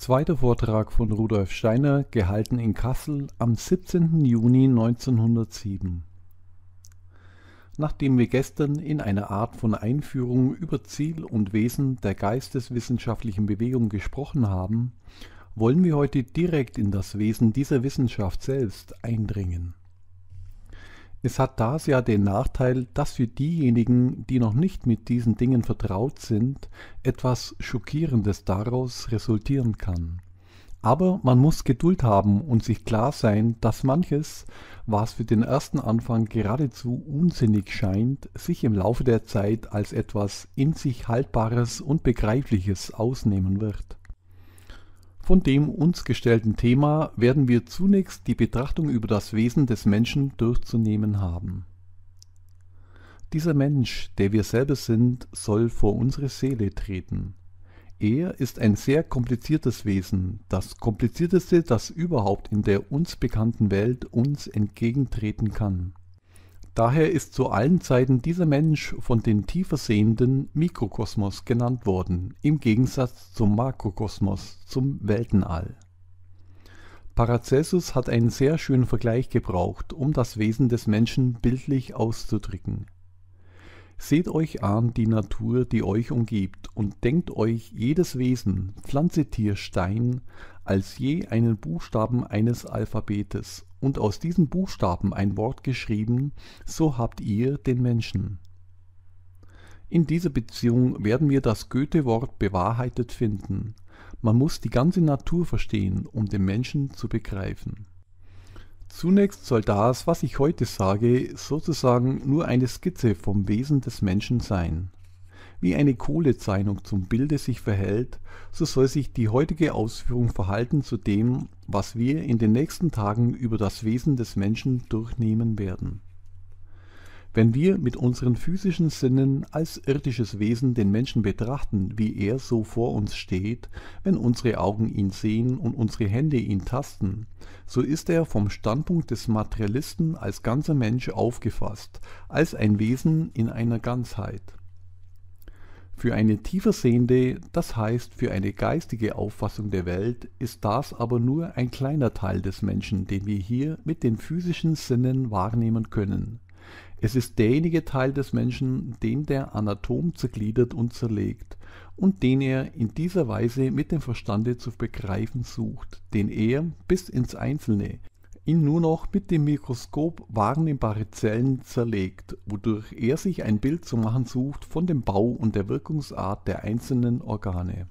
Zweiter Vortrag von Rudolf Steiner, gehalten in Kassel am 17. Juni 1907. Nachdem wir gestern in einer Art von Einführung über Ziel und Wesen der geisteswissenschaftlichen Bewegung gesprochen haben, wollen wir heute direkt in das Wesen dieser Wissenschaft selbst eindringen. Es hat das ja den Nachteil, dass für diejenigen, die noch nicht mit diesen Dingen vertraut sind, etwas Schockierendes daraus resultieren kann. Aber man muss Geduld haben und sich klar sein, dass manches, was für den ersten Anfang geradezu unsinnig scheint, sich im Laufe der Zeit als etwas in sich Haltbares und Begreifliches ausnehmen wird. Von dem uns gestellten Thema werden wir zunächst die Betrachtung über das Wesen des Menschen durchzunehmen haben. Dieser Mensch, der wir selber sind, soll vor unsere Seele treten. Er ist ein sehr kompliziertes Wesen, das komplizierteste, das überhaupt in der uns bekannten Welt uns entgegentreten kann. Daher ist zu allen Zeiten dieser Mensch von den tiefer sehenden Mikrokosmos genannt worden, im Gegensatz zum Makrokosmos, zum Weltenall. Paracelsus hat einen sehr schönen Vergleich gebraucht, um das Wesen des Menschen bildlich auszudrücken. Seht euch an die Natur, die euch umgibt, und denkt euch jedes Wesen, Pflanze, Tier, Stein, als je einen Buchstaben eines Alphabetes und aus diesen Buchstaben ein Wort geschrieben, so habt ihr den Menschen. In dieser Beziehung werden wir das Goethe-Wort bewahrheitet finden. Man muss die ganze Natur verstehen, um den Menschen zu begreifen. Zunächst soll das, was ich heute sage, sozusagen nur eine Skizze vom Wesen des Menschen sein wie eine Kohlezeichnung zum Bilde sich verhält, so soll sich die heutige Ausführung verhalten zu dem, was wir in den nächsten Tagen über das Wesen des Menschen durchnehmen werden. Wenn wir mit unseren physischen Sinnen als irdisches Wesen den Menschen betrachten, wie er so vor uns steht, wenn unsere Augen ihn sehen und unsere Hände ihn tasten, so ist er vom Standpunkt des Materialisten als ganzer Mensch aufgefasst, als ein Wesen in einer Ganzheit. Für eine tiefer sehende, das heißt für eine geistige Auffassung der Welt, ist das aber nur ein kleiner Teil des Menschen, den wir hier mit den physischen Sinnen wahrnehmen können. Es ist derjenige Teil des Menschen, den der Anatom zergliedert und zerlegt und den er in dieser Weise mit dem Verstande zu begreifen sucht, den er bis ins Einzelne, in nur noch mit dem Mikroskop wahrnehmbare Zellen zerlegt, wodurch er sich ein Bild zu machen sucht von dem Bau und der Wirkungsart der einzelnen Organe.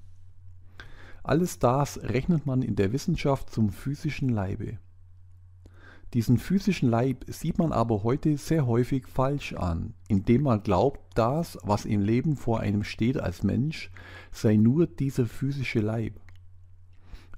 Alles das rechnet man in der Wissenschaft zum physischen Leibe. Diesen physischen Leib sieht man aber heute sehr häufig falsch an, indem man glaubt, das, was im Leben vor einem steht als Mensch, sei nur dieser physische Leib.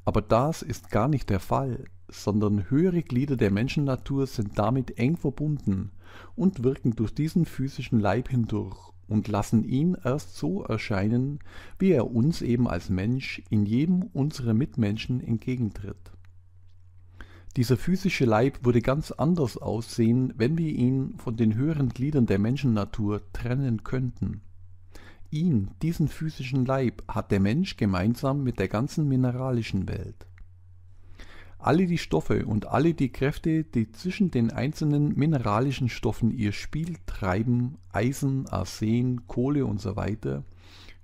Aber das ist gar nicht der Fall, sondern höhere Glieder der Menschennatur sind damit eng verbunden und wirken durch diesen physischen Leib hindurch und lassen ihn erst so erscheinen, wie er uns eben als Mensch in jedem unserer Mitmenschen entgegentritt. Dieser physische Leib würde ganz anders aussehen, wenn wir ihn von den höheren Gliedern der Menschennatur trennen könnten. Ihn, diesen physischen Leib, hat der Mensch gemeinsam mit der ganzen mineralischen Welt alle die Stoffe und alle die Kräfte, die zwischen den einzelnen mineralischen Stoffen ihr Spiel treiben, Eisen, Arsen, Kohle und so weiter,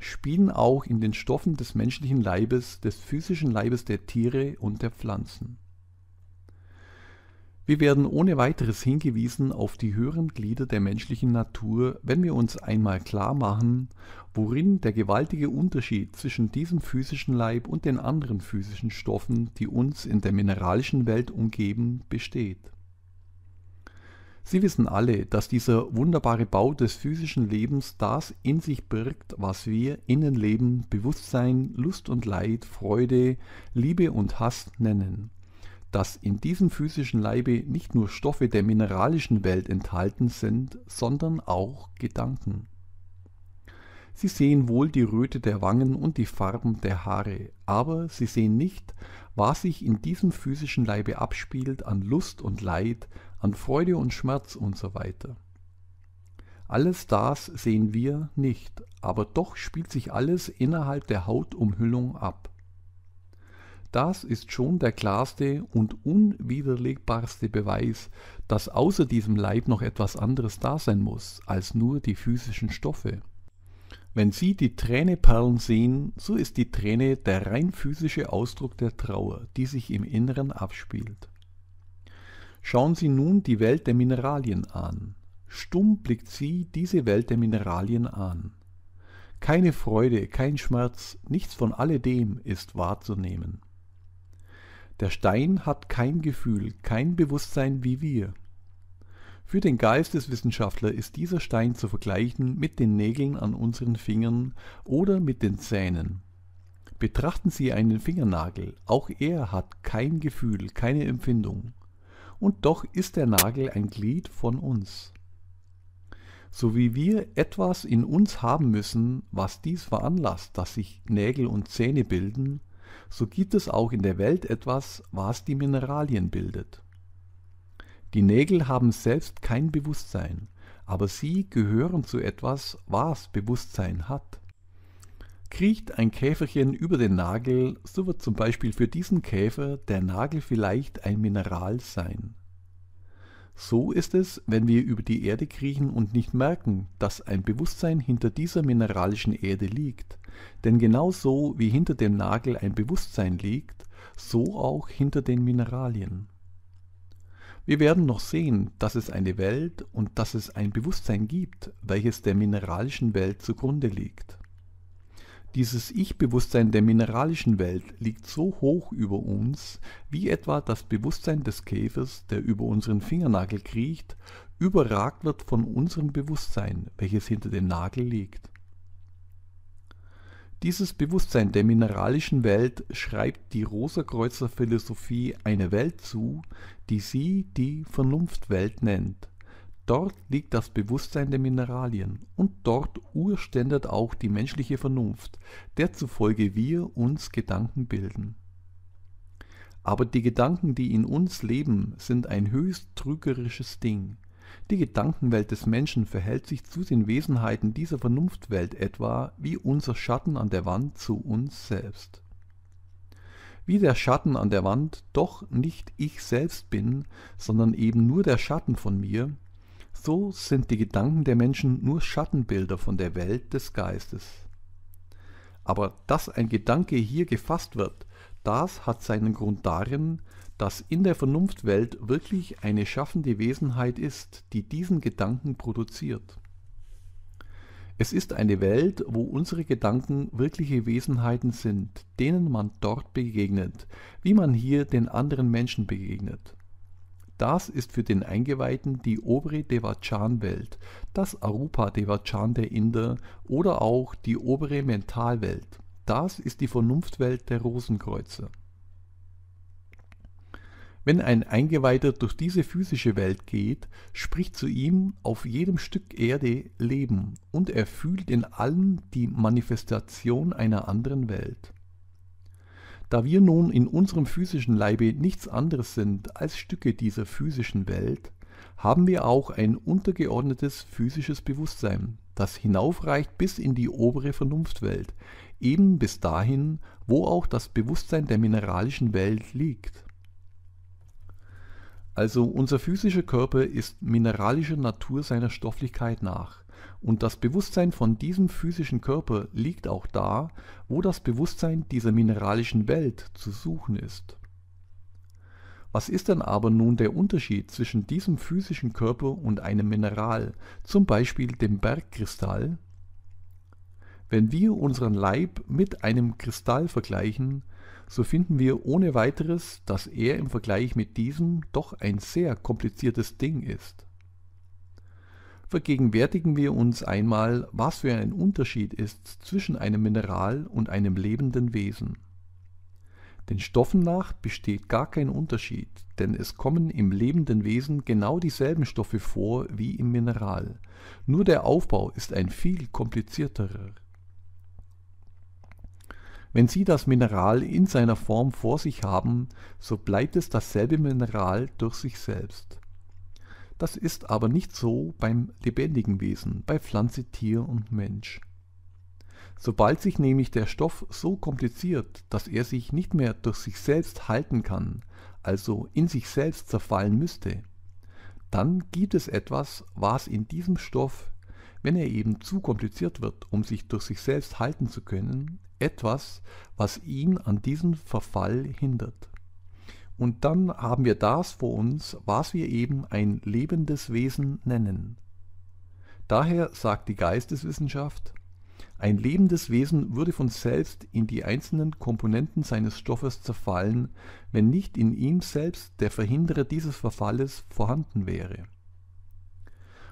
spielen auch in den Stoffen des menschlichen Leibes, des physischen Leibes der Tiere und der Pflanzen wir werden ohne weiteres hingewiesen auf die höheren Glieder der menschlichen Natur, wenn wir uns einmal klar machen, worin der gewaltige Unterschied zwischen diesem physischen Leib und den anderen physischen Stoffen, die uns in der mineralischen Welt umgeben, besteht. Sie wissen alle, dass dieser wunderbare Bau des physischen Lebens das in sich birgt, was wir Innenleben, Bewusstsein, Lust und Leid, Freude, Liebe und Hass nennen dass in diesem physischen Leibe nicht nur Stoffe der mineralischen Welt enthalten sind, sondern auch Gedanken. Sie sehen wohl die Röte der Wangen und die Farben der Haare, aber sie sehen nicht, was sich in diesem physischen Leibe abspielt an Lust und Leid, an Freude und Schmerz und so weiter. Alles das sehen wir nicht, aber doch spielt sich alles innerhalb der Hautumhüllung ab. Das ist schon der klarste und unwiderlegbarste Beweis, dass außer diesem Leib noch etwas anderes da sein muss als nur die physischen Stoffe. Wenn Sie die Träneperlen sehen, so ist die Träne der rein physische Ausdruck der Trauer, die sich im Inneren abspielt. Schauen Sie nun die Welt der Mineralien an. Stumm blickt sie diese Welt der Mineralien an. Keine Freude, kein Schmerz, nichts von alledem ist wahrzunehmen. Der Stein hat kein Gefühl, kein Bewusstsein wie wir. Für den Geisteswissenschaftler ist dieser Stein zu vergleichen mit den Nägeln an unseren Fingern oder mit den Zähnen. Betrachten Sie einen Fingernagel, auch er hat kein Gefühl, keine Empfindung. Und doch ist der Nagel ein Glied von uns. So wie wir etwas in uns haben müssen, was dies veranlasst, dass sich Nägel und Zähne bilden, so gibt es auch in der Welt etwas, was die Mineralien bildet. Die Nägel haben selbst kein Bewusstsein, aber sie gehören zu etwas, was Bewusstsein hat. Kriecht ein Käferchen über den Nagel, so wird zum Beispiel für diesen Käfer der Nagel vielleicht ein Mineral sein. So ist es, wenn wir über die Erde kriechen und nicht merken, dass ein Bewusstsein hinter dieser mineralischen Erde liegt. Denn genau so wie hinter dem Nagel ein Bewusstsein liegt, so auch hinter den Mineralien. Wir werden noch sehen, dass es eine Welt und dass es ein Bewusstsein gibt, welches der mineralischen Welt zugrunde liegt. Dieses Ich-Bewusstsein der mineralischen Welt liegt so hoch über uns, wie etwa das Bewusstsein des Käfers, der über unseren Fingernagel kriecht, überragt wird von unserem Bewusstsein, welches hinter dem Nagel liegt. Dieses Bewusstsein der mineralischen Welt schreibt die Rosa-Kreuzer-Philosophie eine Welt zu, die sie die Vernunftwelt nennt. Dort liegt das Bewusstsein der Mineralien und dort urständert auch die menschliche Vernunft, der zufolge wir uns Gedanken bilden. Aber die Gedanken, die in uns leben, sind ein höchst trügerisches Ding. Die Gedankenwelt des Menschen verhält sich zu den Wesenheiten dieser Vernunftwelt etwa wie unser Schatten an der Wand zu uns selbst. Wie der Schatten an der Wand doch nicht ich selbst bin, sondern eben nur der Schatten von mir, so sind die Gedanken der Menschen nur Schattenbilder von der Welt des Geistes. Aber dass ein Gedanke hier gefasst wird, das hat seinen Grund darin, dass in der Vernunftwelt wirklich eine schaffende Wesenheit ist, die diesen Gedanken produziert. Es ist eine Welt, wo unsere Gedanken wirkliche Wesenheiten sind, denen man dort begegnet, wie man hier den anderen Menschen begegnet. Das ist für den Eingeweihten die obere Devachan-Welt, das Arupa-Devachan der Inder oder auch die obere Mentalwelt. Das ist die Vernunftwelt der Rosenkreuzer. Wenn ein Eingeweihter durch diese physische Welt geht, spricht zu ihm auf jedem Stück Erde Leben und er fühlt in allem die Manifestation einer anderen Welt. Da wir nun in unserem physischen Leibe nichts anderes sind als Stücke dieser physischen Welt, haben wir auch ein untergeordnetes physisches Bewusstsein, das hinaufreicht bis in die obere Vernunftwelt, eben bis dahin, wo auch das Bewusstsein der mineralischen Welt liegt. Also unser physischer Körper ist mineralischer Natur seiner Stofflichkeit nach. Und das Bewusstsein von diesem physischen Körper liegt auch da, wo das Bewusstsein dieser mineralischen Welt zu suchen ist. Was ist denn aber nun der Unterschied zwischen diesem physischen Körper und einem Mineral, zum Beispiel dem Bergkristall? Wenn wir unseren Leib mit einem Kristall vergleichen, so finden wir ohne weiteres, dass er im Vergleich mit diesem doch ein sehr kompliziertes Ding ist vergegenwärtigen wir uns einmal, was für ein Unterschied ist zwischen einem Mineral und einem lebenden Wesen. Den Stoffen nach besteht gar kein Unterschied, denn es kommen im lebenden Wesen genau dieselben Stoffe vor wie im Mineral, nur der Aufbau ist ein viel komplizierterer. Wenn Sie das Mineral in seiner Form vor sich haben, so bleibt es dasselbe Mineral durch sich selbst. Das ist aber nicht so beim lebendigen Wesen, bei Pflanze, Tier und Mensch. Sobald sich nämlich der Stoff so kompliziert, dass er sich nicht mehr durch sich selbst halten kann, also in sich selbst zerfallen müsste, dann gibt es etwas, was in diesem Stoff, wenn er eben zu kompliziert wird, um sich durch sich selbst halten zu können, etwas, was ihn an diesem Verfall hindert. Und dann haben wir das vor uns, was wir eben ein lebendes Wesen nennen. Daher sagt die Geisteswissenschaft, ein lebendes Wesen würde von selbst in die einzelnen Komponenten seines Stoffes zerfallen, wenn nicht in ihm selbst der Verhinderer dieses Verfalles vorhanden wäre.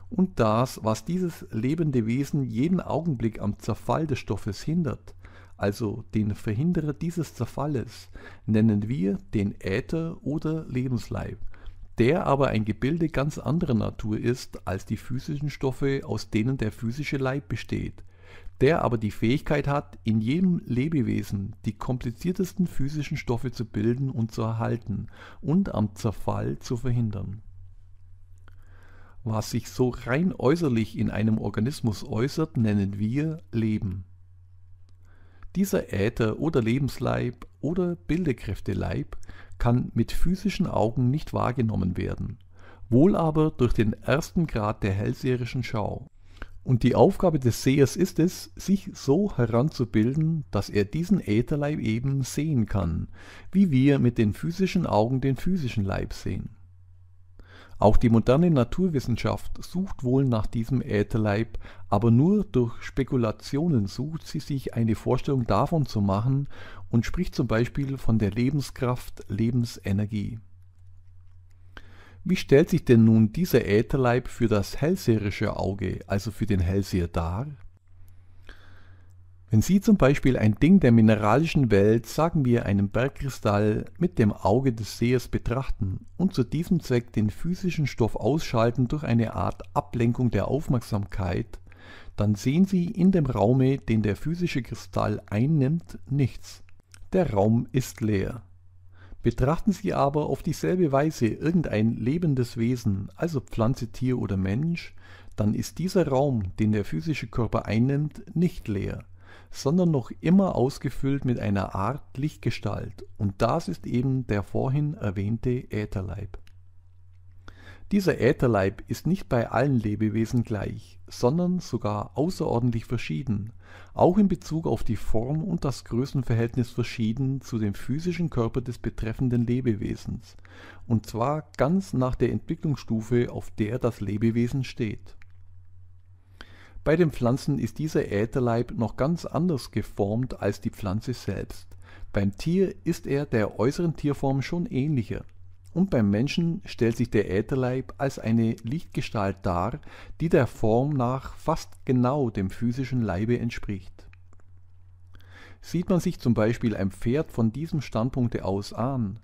Und das, was dieses lebende Wesen jeden Augenblick am Zerfall des Stoffes hindert, also den Verhinderer dieses Zerfalles, nennen wir den Äther oder Lebensleib, der aber ein Gebilde ganz anderer Natur ist als die physischen Stoffe, aus denen der physische Leib besteht, der aber die Fähigkeit hat, in jedem Lebewesen die kompliziertesten physischen Stoffe zu bilden und zu erhalten und am Zerfall zu verhindern. Was sich so rein äußerlich in einem Organismus äußert, nennen wir Leben. Dieser Äther oder Lebensleib oder Bildekräfteleib kann mit physischen Augen nicht wahrgenommen werden, wohl aber durch den ersten Grad der hellseherischen Schau. Und die Aufgabe des Sehers ist es, sich so heranzubilden, dass er diesen Ätherleib eben sehen kann, wie wir mit den physischen Augen den physischen Leib sehen. Auch die moderne Naturwissenschaft sucht wohl nach diesem Ätherleib, aber nur durch Spekulationen sucht sie sich eine Vorstellung davon zu machen und spricht zum Beispiel von der Lebenskraft, Lebensenergie. Wie stellt sich denn nun dieser Ätherleib für das hellseherische Auge, also für den Hellseher, dar? Wenn Sie zum Beispiel ein Ding der mineralischen Welt, sagen wir einen Bergkristall, mit dem Auge des Sehers betrachten und zu diesem Zweck den physischen Stoff ausschalten durch eine Art Ablenkung der Aufmerksamkeit, dann sehen Sie in dem Raume, den der physische Kristall einnimmt, nichts. Der Raum ist leer. Betrachten Sie aber auf dieselbe Weise irgendein lebendes Wesen, also Pflanze, Tier oder Mensch, dann ist dieser Raum, den der physische Körper einnimmt, nicht leer sondern noch immer ausgefüllt mit einer Art Lichtgestalt und das ist eben der vorhin erwähnte Ätherleib. Dieser Ätherleib ist nicht bei allen Lebewesen gleich, sondern sogar außerordentlich verschieden, auch in Bezug auf die Form und das Größenverhältnis verschieden zu dem physischen Körper des betreffenden Lebewesens, und zwar ganz nach der Entwicklungsstufe, auf der das Lebewesen steht. Bei den Pflanzen ist dieser Ätherleib noch ganz anders geformt als die Pflanze selbst. Beim Tier ist er der äußeren Tierform schon ähnlicher. Und beim Menschen stellt sich der Ätherleib als eine Lichtgestalt dar, die der Form nach fast genau dem physischen Leibe entspricht. Sieht man sich zum Beispiel ein Pferd von diesem Standpunkte aus an,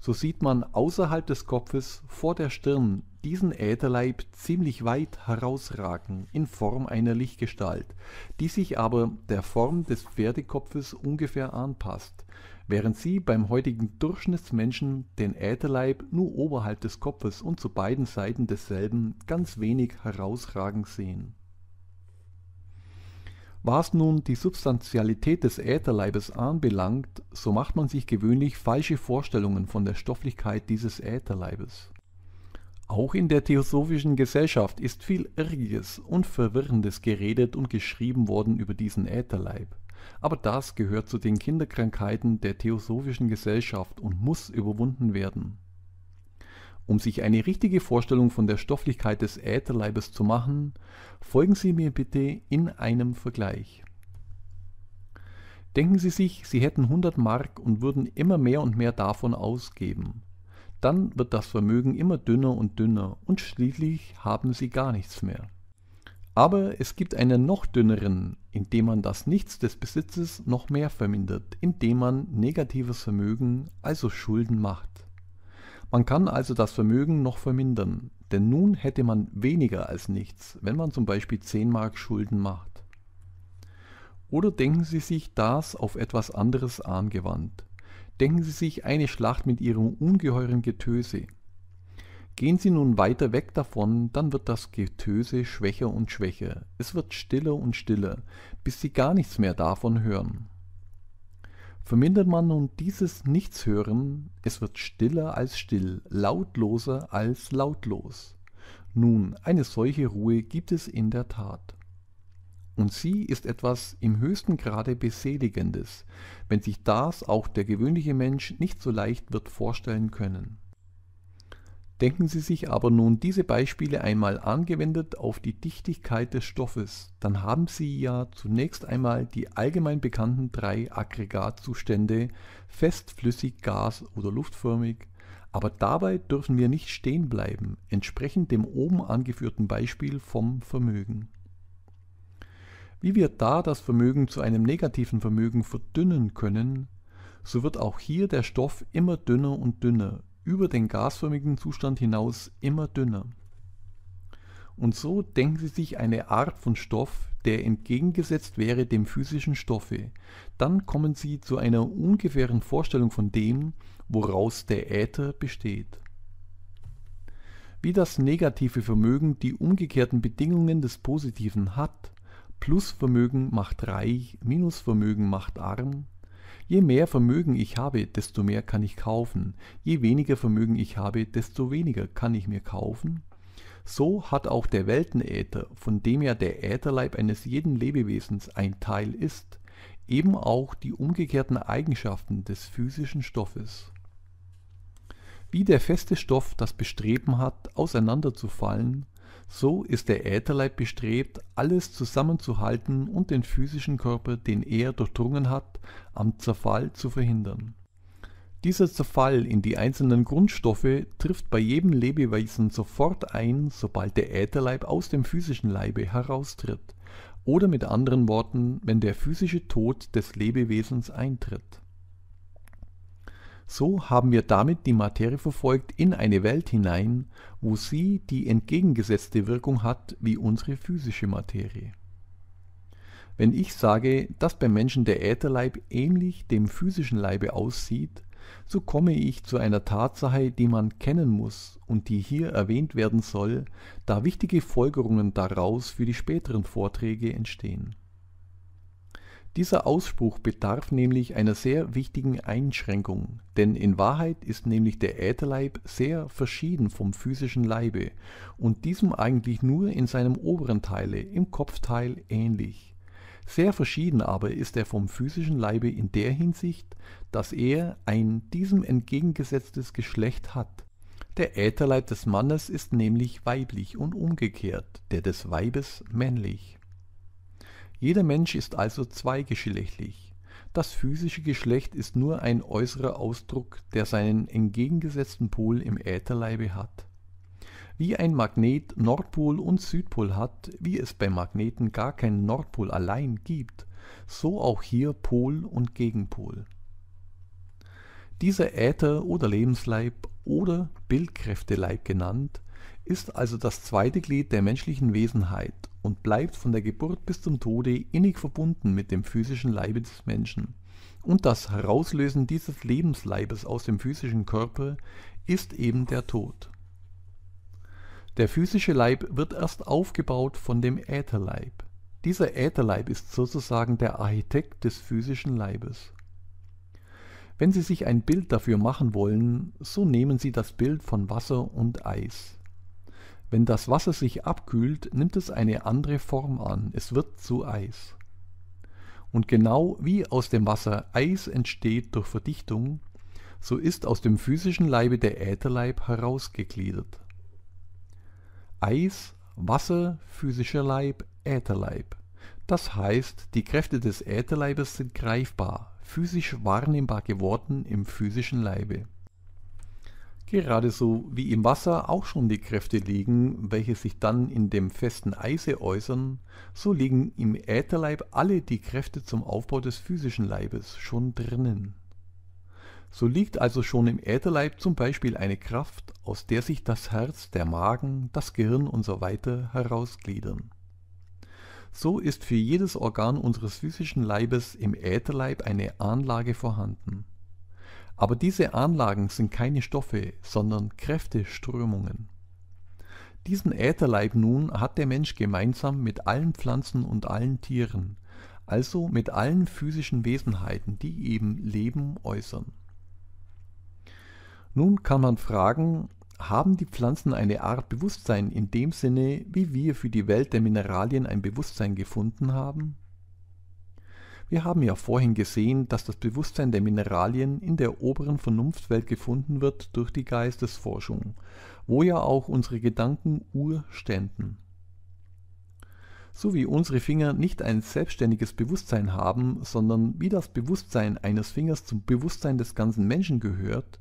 so sieht man außerhalb des Kopfes vor der Stirn diesen Ätherleib ziemlich weit herausragen in Form einer Lichtgestalt, die sich aber der Form des Pferdekopfes ungefähr anpasst, während sie beim heutigen Durchschnittsmenschen den Ätherleib nur oberhalb des Kopfes und zu beiden Seiten desselben ganz wenig herausragen sehen. Was nun die Substantialität des Ätherleibes anbelangt, so macht man sich gewöhnlich falsche Vorstellungen von der Stofflichkeit dieses Ätherleibes. Auch in der theosophischen Gesellschaft ist viel Irriges und Verwirrendes geredet und geschrieben worden über diesen Ätherleib. Aber das gehört zu den Kinderkrankheiten der theosophischen Gesellschaft und muss überwunden werden. Um sich eine richtige Vorstellung von der Stofflichkeit des Ätherleibes zu machen, folgen Sie mir bitte in einem Vergleich. Denken Sie sich, Sie hätten 100 Mark und würden immer mehr und mehr davon ausgeben. Dann wird das Vermögen immer dünner und dünner und schließlich haben sie gar nichts mehr. Aber es gibt einen noch dünneren, indem man das Nichts des Besitzes noch mehr vermindert, indem man negatives Vermögen, also Schulden macht. Man kann also das Vermögen noch vermindern, denn nun hätte man weniger als nichts, wenn man zum Beispiel 10 Mark Schulden macht. Oder denken Sie sich das auf etwas anderes angewandt. Denken Sie sich eine Schlacht mit ihrem ungeheuren Getöse. Gehen Sie nun weiter weg davon, dann wird das Getöse schwächer und schwächer, es wird stiller und stiller, bis Sie gar nichts mehr davon hören. Vermindert man nun dieses Nichtshören, es wird stiller als still, lautloser als lautlos. Nun, eine solche Ruhe gibt es in der Tat. Und sie ist etwas im höchsten Grade Beseligendes, wenn sich das auch der gewöhnliche Mensch nicht so leicht wird vorstellen können. Denken Sie sich aber nun diese Beispiele einmal angewendet auf die Dichtigkeit des Stoffes, dann haben Sie ja zunächst einmal die allgemein bekannten drei Aggregatzustände fest, flüssig, gas oder luftförmig, aber dabei dürfen wir nicht stehen bleiben, entsprechend dem oben angeführten Beispiel vom Vermögen. Wie wir da das Vermögen zu einem negativen Vermögen verdünnen können, so wird auch hier der Stoff immer dünner und dünner, über den gasförmigen Zustand hinaus immer dünner. Und so denken Sie sich eine Art von Stoff, der entgegengesetzt wäre dem physischen Stoffe. Dann kommen Sie zu einer ungefähren Vorstellung von dem, woraus der Äther besteht wie das negative Vermögen die umgekehrten Bedingungen des Positiven hat, Plusvermögen macht reich, Minusvermögen macht arm. Je mehr Vermögen ich habe, desto mehr kann ich kaufen. Je weniger Vermögen ich habe, desto weniger kann ich mir kaufen. So hat auch der Weltenäther, von dem ja der Ätherleib eines jeden Lebewesens ein Teil ist, eben auch die umgekehrten Eigenschaften des physischen Stoffes. Wie der feste Stoff das Bestreben hat, auseinanderzufallen, so ist der Ätherleib bestrebt, alles zusammenzuhalten und den physischen Körper, den er durchdrungen hat, am Zerfall zu verhindern. Dieser Zerfall in die einzelnen Grundstoffe trifft bei jedem Lebewesen sofort ein, sobald der Ätherleib aus dem physischen Leibe heraustritt, oder mit anderen Worten, wenn der physische Tod des Lebewesens eintritt. So haben wir damit die Materie verfolgt in eine Welt hinein, wo sie die entgegengesetzte Wirkung hat wie unsere physische Materie. Wenn ich sage, dass beim Menschen der Ätherleib ähnlich dem physischen Leibe aussieht, so komme ich zu einer Tatsache, die man kennen muss und die hier erwähnt werden soll, da wichtige Folgerungen daraus für die späteren Vorträge entstehen. Dieser Ausspruch bedarf nämlich einer sehr wichtigen Einschränkung, denn in Wahrheit ist nämlich der Ätherleib sehr verschieden vom physischen Leibe und diesem eigentlich nur in seinem oberen Teile, im Kopfteil, ähnlich. Sehr verschieden aber ist er vom physischen Leibe in der Hinsicht, dass er ein diesem entgegengesetztes Geschlecht hat. Der Ätherleib des Mannes ist nämlich weiblich und umgekehrt, der des Weibes männlich. Jeder Mensch ist also zweigeschlechtlich. Das physische Geschlecht ist nur ein äußerer Ausdruck, der seinen entgegengesetzten Pol im Ätherleibe hat. Wie ein Magnet Nordpol und Südpol hat, wie es bei Magneten gar keinen Nordpol allein gibt, so auch hier Pol und Gegenpol. Dieser Äther oder Lebensleib oder Bildkräfteleib genannt, ist also das zweite Glied der menschlichen Wesenheit und bleibt von der Geburt bis zum Tode innig verbunden mit dem physischen Leibe des Menschen. Und das Herauslösen dieses Lebensleibes aus dem physischen Körper ist eben der Tod. Der physische Leib wird erst aufgebaut von dem Ätherleib. Dieser Ätherleib ist sozusagen der Architekt des physischen Leibes. Wenn Sie sich ein Bild dafür machen wollen, so nehmen Sie das Bild von Wasser und Eis. Wenn das Wasser sich abkühlt, nimmt es eine andere Form an, es wird zu Eis. Und genau wie aus dem Wasser Eis entsteht durch Verdichtung, so ist aus dem physischen Leibe der Ätherleib herausgegliedert. Eis, Wasser, physischer Leib, Ätherleib. Das heißt, die Kräfte des Ätherleibes sind greifbar, physisch wahrnehmbar geworden im physischen Leibe. Gerade so wie im Wasser auch schon die Kräfte liegen, welche sich dann in dem festen Eise äußern, so liegen im Ätherleib alle die Kräfte zum Aufbau des physischen Leibes schon drinnen. So liegt also schon im Ätherleib zum Beispiel eine Kraft, aus der sich das Herz, der Magen, das Gehirn usw. So herausgliedern. So ist für jedes Organ unseres physischen Leibes im Ätherleib eine Anlage vorhanden. Aber diese Anlagen sind keine Stoffe, sondern Kräfteströmungen. Diesen Ätherleib nun hat der Mensch gemeinsam mit allen Pflanzen und allen Tieren, also mit allen physischen Wesenheiten, die eben Leben äußern. Nun kann man fragen, haben die Pflanzen eine Art Bewusstsein in dem Sinne, wie wir für die Welt der Mineralien ein Bewusstsein gefunden haben? Wir haben ja vorhin gesehen, dass das Bewusstsein der Mineralien in der oberen Vernunftwelt gefunden wird durch die Geistesforschung, wo ja auch unsere Gedanken urständen. So wie unsere Finger nicht ein selbstständiges Bewusstsein haben, sondern wie das Bewusstsein eines Fingers zum Bewusstsein des ganzen Menschen gehört,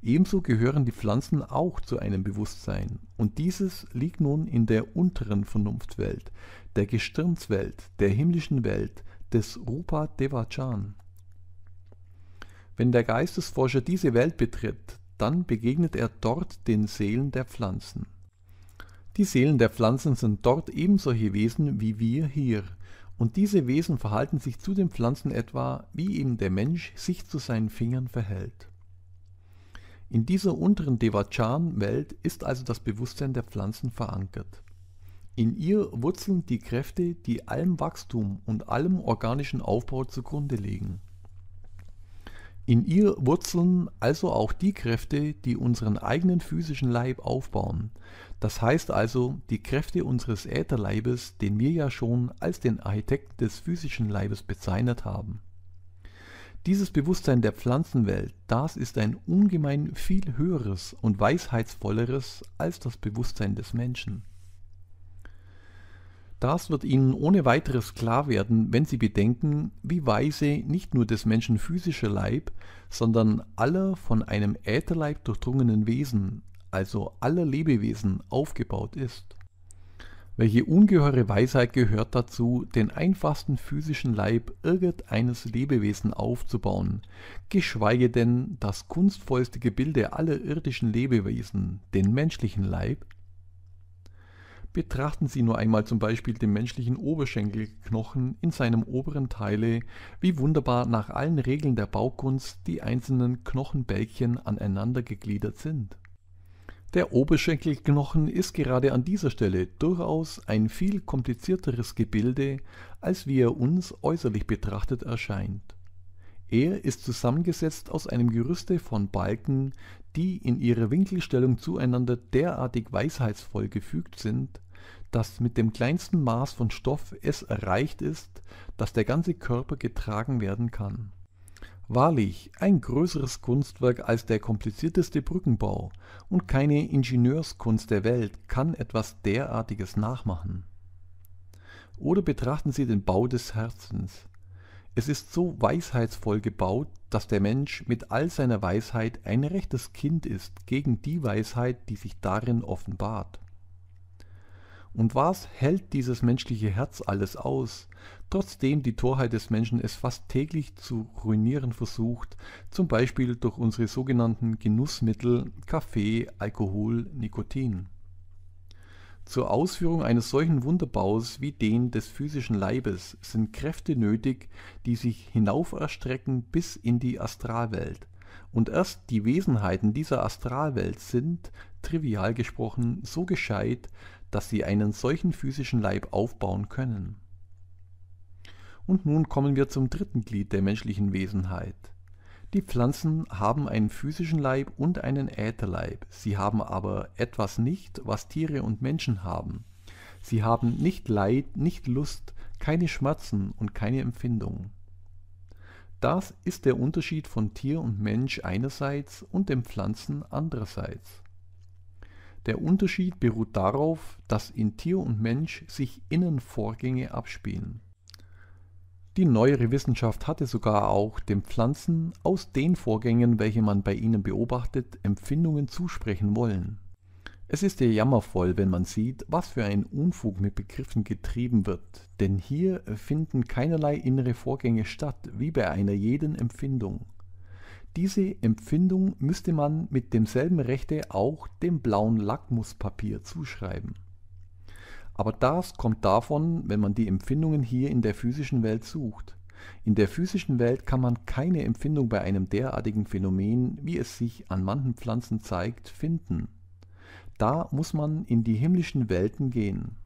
ebenso gehören die Pflanzen auch zu einem Bewusstsein. Und dieses liegt nun in der unteren Vernunftwelt, der Gestirnswelt, der himmlischen Welt, des Rupa Devachan. Wenn der Geistesforscher diese Welt betritt, dann begegnet er dort den Seelen der Pflanzen. Die Seelen der Pflanzen sind dort ebensolche Wesen wie wir hier, und diese Wesen verhalten sich zu den Pflanzen etwa, wie eben der Mensch sich zu seinen Fingern verhält. In dieser unteren Devachan-Welt ist also das Bewusstsein der Pflanzen verankert. In ihr wurzeln die Kräfte, die allem Wachstum und allem organischen Aufbau zugrunde legen. In ihr wurzeln also auch die Kräfte, die unseren eigenen physischen Leib aufbauen. Das heißt also die Kräfte unseres Ätherleibes, den wir ja schon als den Architekten des physischen Leibes bezeichnet haben. Dieses Bewusstsein der Pflanzenwelt, das ist ein ungemein viel höheres und weisheitsvolleres als das Bewusstsein des Menschen. Das wird Ihnen ohne weiteres klar werden, wenn Sie bedenken, wie weise nicht nur des Menschen physischer Leib, sondern aller von einem Ätherleib durchdrungenen Wesen, also aller Lebewesen, aufgebaut ist. Welche ungeheure Weisheit gehört dazu, den einfachsten physischen Leib irgendeines Lebewesen aufzubauen, geschweige denn das kunstvollste Gebilde aller irdischen Lebewesen, den menschlichen Leib, Betrachten Sie nur einmal zum Beispiel den menschlichen Oberschenkelknochen in seinem oberen Teile, wie wunderbar nach allen Regeln der Baukunst die einzelnen Knochenbälkchen aneinander gegliedert sind. Der Oberschenkelknochen ist gerade an dieser Stelle durchaus ein viel komplizierteres Gebilde, als wie er uns äußerlich betrachtet erscheint. Er ist zusammengesetzt aus einem Gerüste von Balken, die in ihrer Winkelstellung zueinander derartig weisheitsvoll gefügt sind, dass mit dem kleinsten Maß von Stoff es erreicht ist, dass der ganze Körper getragen werden kann. Wahrlich, ein größeres Kunstwerk als der komplizierteste Brückenbau und keine Ingenieurskunst der Welt kann etwas derartiges nachmachen. Oder betrachten Sie den Bau des Herzens, es ist so weisheitsvoll gebaut, dass der Mensch mit all seiner Weisheit ein rechtes Kind ist gegen die Weisheit, die sich darin offenbart. Und was hält dieses menschliche Herz alles aus, trotzdem die Torheit des Menschen es fast täglich zu ruinieren versucht, zum Beispiel durch unsere sogenannten Genussmittel Kaffee, Alkohol, Nikotin. Zur Ausführung eines solchen Wunderbaus wie den des physischen Leibes sind Kräfte nötig, die sich hinauf erstrecken bis in die Astralwelt. Und erst die Wesenheiten dieser Astralwelt sind, trivial gesprochen, so gescheit, dass sie einen solchen physischen Leib aufbauen können. Und nun kommen wir zum dritten Glied der menschlichen Wesenheit, die Pflanzen haben einen physischen Leib und einen Ätherleib. Sie haben aber etwas nicht, was Tiere und Menschen haben. Sie haben nicht Leid, nicht Lust, keine Schmerzen und keine Empfindungen. Das ist der Unterschied von Tier und Mensch einerseits und den Pflanzen andererseits. Der Unterschied beruht darauf, dass in Tier und Mensch sich Innenvorgänge abspielen. Die neuere Wissenschaft hatte sogar auch den Pflanzen aus den Vorgängen, welche man bei ihnen beobachtet, Empfindungen zusprechen wollen. Es ist ihr jammervoll, wenn man sieht, was für ein Unfug mit Begriffen getrieben wird, denn hier finden keinerlei innere Vorgänge statt, wie bei einer jeden Empfindung. Diese Empfindung müsste man mit demselben Rechte auch dem blauen Lackmuspapier zuschreiben. Aber das kommt davon, wenn man die Empfindungen hier in der physischen Welt sucht. In der physischen Welt kann man keine Empfindung bei einem derartigen Phänomen, wie es sich an manchen Pflanzen zeigt, finden. Da muss man in die himmlischen Welten gehen.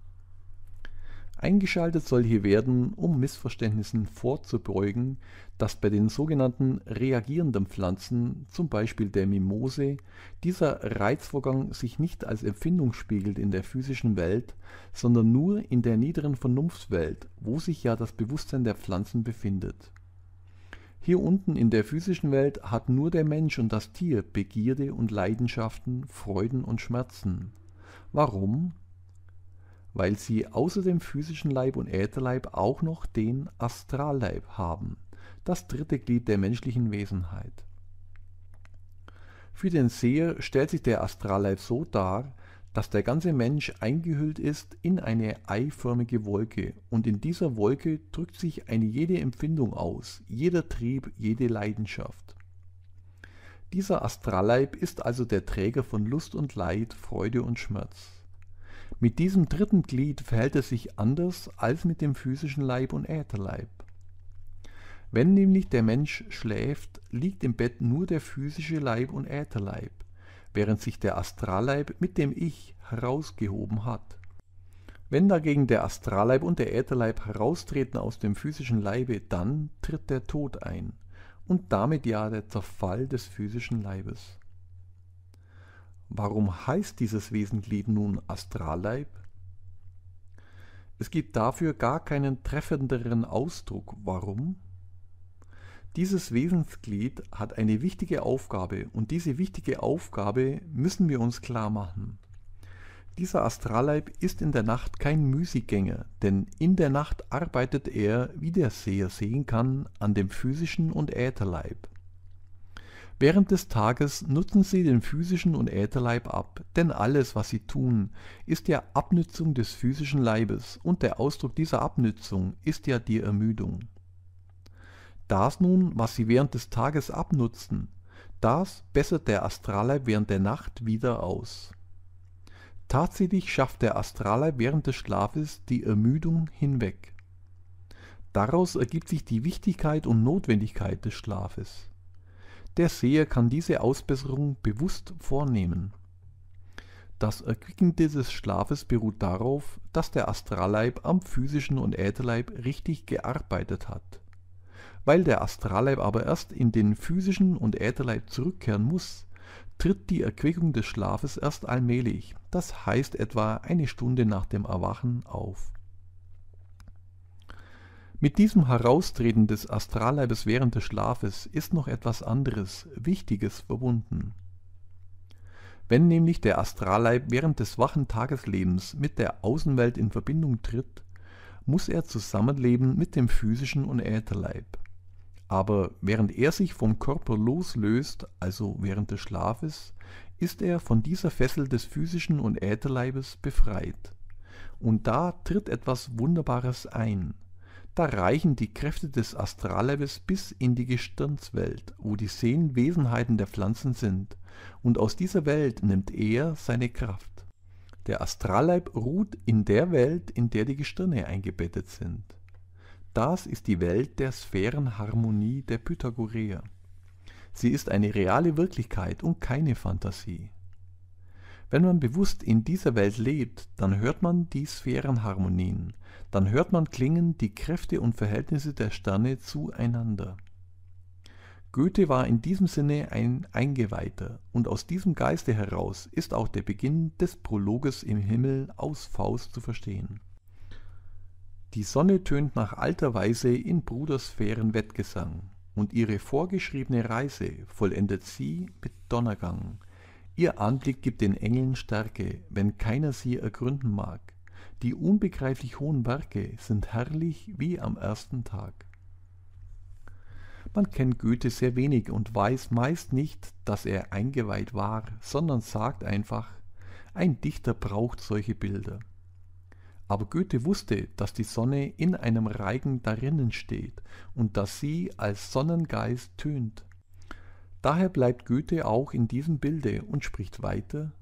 Eingeschaltet soll hier werden, um Missverständnissen vorzubeugen, dass bei den sogenannten reagierenden Pflanzen, zum Beispiel der Mimose, dieser Reizvorgang sich nicht als Empfindung spiegelt in der physischen Welt, sondern nur in der niederen Vernunftswelt, wo sich ja das Bewusstsein der Pflanzen befindet. Hier unten in der physischen Welt hat nur der Mensch und das Tier Begierde und Leidenschaften, Freuden und Schmerzen. Warum? weil sie außer dem physischen Leib und Ätherleib auch noch den Astralleib haben, das dritte Glied der menschlichen Wesenheit. Für den Seher stellt sich der Astralleib so dar, dass der ganze Mensch eingehüllt ist in eine eiförmige Wolke und in dieser Wolke drückt sich eine jede Empfindung aus, jeder Trieb, jede Leidenschaft. Dieser Astralleib ist also der Träger von Lust und Leid, Freude und Schmerz. Mit diesem dritten Glied verhält es sich anders als mit dem physischen Leib und Ätherleib. Wenn nämlich der Mensch schläft, liegt im Bett nur der physische Leib und Ätherleib, während sich der Astralleib mit dem Ich herausgehoben hat. Wenn dagegen der Astralleib und der Ätherleib heraustreten aus dem physischen Leibe, dann tritt der Tod ein und damit ja der Zerfall des physischen Leibes. Warum heißt dieses Wesenglied nun Astralleib? Es gibt dafür gar keinen treffenderen Ausdruck. Warum? Dieses Wesensglied hat eine wichtige Aufgabe und diese wichtige Aufgabe müssen wir uns klar machen. Dieser Astralleib ist in der Nacht kein Müßiggänger, denn in der Nacht arbeitet er, wie der Seher sehen kann, an dem physischen und Ätherleib. Während des Tages nutzen sie den physischen und Ätherleib ab, denn alles, was sie tun, ist ja Abnützung des physischen Leibes und der Ausdruck dieser Abnützung ist ja die Ermüdung. Das nun, was sie während des Tages abnutzen, das bessert der Astralleib während der Nacht wieder aus. Tatsächlich schafft der Astralleib während des Schlafes die Ermüdung hinweg. Daraus ergibt sich die Wichtigkeit und Notwendigkeit des Schlafes. Der Seher kann diese Ausbesserung bewusst vornehmen. Das Erquicken dieses Schlafes beruht darauf, dass der Astralleib am physischen und Ätherleib richtig gearbeitet hat. Weil der Astralleib aber erst in den physischen und Ätherleib zurückkehren muss, tritt die Erquickung des Schlafes erst allmählich, das heißt etwa eine Stunde nach dem Erwachen auf. Mit diesem Heraustreten des Astralleibes während des Schlafes ist noch etwas anderes, Wichtiges verbunden. Wenn nämlich der Astralleib während des wachen Tageslebens mit der Außenwelt in Verbindung tritt, muss er zusammenleben mit dem physischen und Ätherleib. Aber während er sich vom Körper loslöst, also während des Schlafes, ist er von dieser Fessel des physischen und Ätherleibes befreit. Und da tritt etwas Wunderbares ein – da reichen die Kräfte des Astrallebes bis in die Gestirnswelt, wo die Seelen der Pflanzen sind, und aus dieser Welt nimmt er seine Kraft. Der Astralleib ruht in der Welt, in der die Gestirne eingebettet sind. Das ist die Welt der Sphärenharmonie der Pythagoreer. Sie ist eine reale Wirklichkeit und keine Fantasie. Wenn man bewusst in dieser Welt lebt, dann hört man die Sphärenharmonien, dann hört man klingen die Kräfte und Verhältnisse der Sterne zueinander. Goethe war in diesem Sinne ein Eingeweihter, und aus diesem Geiste heraus ist auch der Beginn des Prologes im Himmel aus Faust zu verstehen. Die Sonne tönt nach alter Weise in Brudersphären Wettgesang, und ihre vorgeschriebene Reise vollendet sie mit Donnergang, Ihr Anblick gibt den Engeln Stärke, wenn keiner sie ergründen mag. Die unbegreiflich hohen Werke sind herrlich wie am ersten Tag. Man kennt Goethe sehr wenig und weiß meist nicht, dass er eingeweiht war, sondern sagt einfach, ein Dichter braucht solche Bilder. Aber Goethe wusste, dass die Sonne in einem Reigen darinnen steht und dass sie als Sonnengeist tönt. Daher bleibt Goethe auch in diesem Bilde und spricht weiter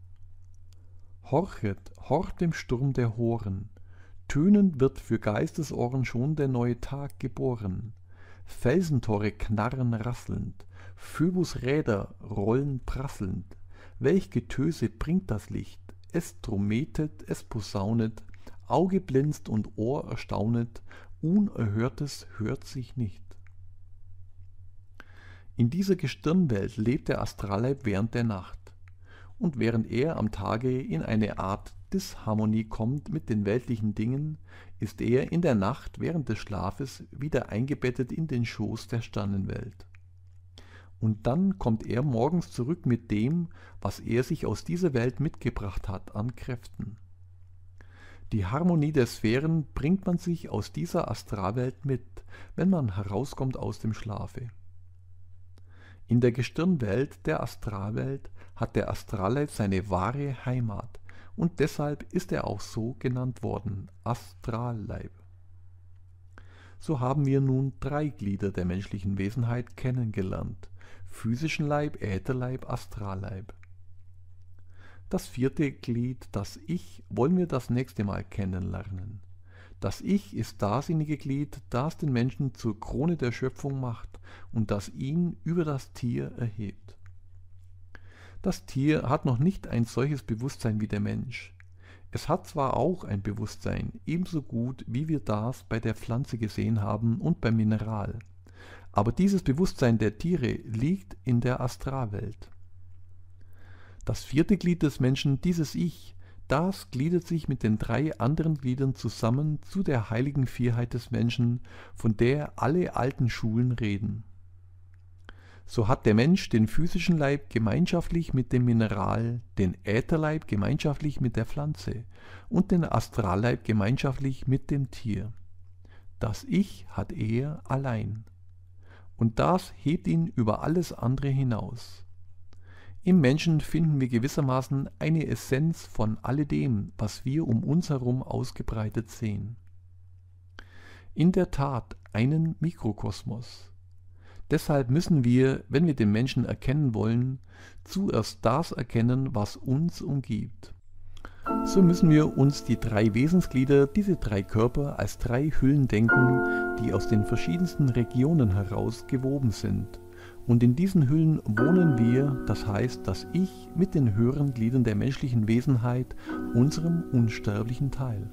Horchet, horcht dem Sturm der Horen, tönend wird für Geistesohren schon der neue Tag geboren. Felsentore knarren rasselnd, Phoebus Räder rollen prasselnd. Welch Getöse bringt das Licht? Es trommetet, es posaunet, Auge blinzt und Ohr erstaunet, Unerhörtes hört sich nicht. In dieser Gestirnwelt lebt der Astralleib während der Nacht und während er am Tage in eine Art Disharmonie kommt mit den weltlichen Dingen, ist er in der Nacht während des Schlafes wieder eingebettet in den Schoß der Sternenwelt. Und dann kommt er morgens zurück mit dem, was er sich aus dieser Welt mitgebracht hat an Kräften. Die Harmonie der Sphären bringt man sich aus dieser Astralwelt mit, wenn man herauskommt aus dem Schlafe. In der Gestirnwelt der Astralwelt hat der Astralleib seine wahre Heimat und deshalb ist er auch so genannt worden, Astralleib. So haben wir nun drei Glieder der menschlichen Wesenheit kennengelernt, physischen Leib, Ätherleib, Astralleib. Das vierte Glied, das Ich, wollen wir das nächste Mal kennenlernen. Das Ich ist das innige Glied, das den Menschen zur Krone der Schöpfung macht und das ihn über das Tier erhebt. Das Tier hat noch nicht ein solches Bewusstsein wie der Mensch. Es hat zwar auch ein Bewusstsein, ebenso gut wie wir das bei der Pflanze gesehen haben und beim Mineral. Aber dieses Bewusstsein der Tiere liegt in der Astralwelt. Das vierte Glied des Menschen, dieses Ich, das gliedert sich mit den drei anderen Gliedern zusammen zu der heiligen Vierheit des Menschen, von der alle alten Schulen reden. So hat der Mensch den physischen Leib gemeinschaftlich mit dem Mineral, den Ätherleib gemeinschaftlich mit der Pflanze und den Astralleib gemeinschaftlich mit dem Tier. Das Ich hat er allein. Und das hebt ihn über alles andere hinaus. Im Menschen finden wir gewissermaßen eine Essenz von alledem, was wir um uns herum ausgebreitet sehen. In der Tat einen Mikrokosmos. Deshalb müssen wir, wenn wir den Menschen erkennen wollen, zuerst das erkennen, was uns umgibt. So müssen wir uns die drei Wesensglieder, diese drei Körper, als drei Hüllen denken, die aus den verschiedensten Regionen heraus gewoben sind. Und in diesen Hüllen wohnen wir, das heißt, dass ich mit den höheren Gliedern der menschlichen Wesenheit unserem unsterblichen Teil.